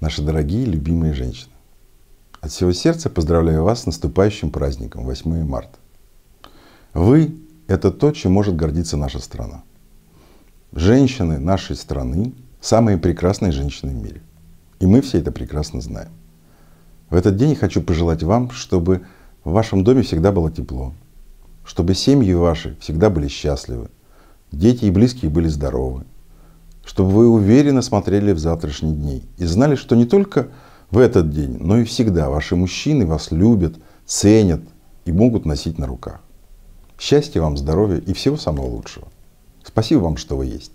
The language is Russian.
наши дорогие любимые женщины. От всего сердца поздравляю вас с наступающим праздником 8 марта. Вы – это то, чем может гордиться наша страна. Женщины нашей страны – самые прекрасные женщины в мире. И мы все это прекрасно знаем. В этот день я хочу пожелать вам, чтобы в вашем доме всегда было тепло, чтобы семьи ваши всегда были счастливы, дети и близкие были здоровы, чтобы вы уверенно смотрели в завтрашний день и знали, что не только в этот день, но и всегда ваши мужчины вас любят, ценят и могут носить на руках. Счастья вам, здоровья и всего самого лучшего. Спасибо вам, что вы есть.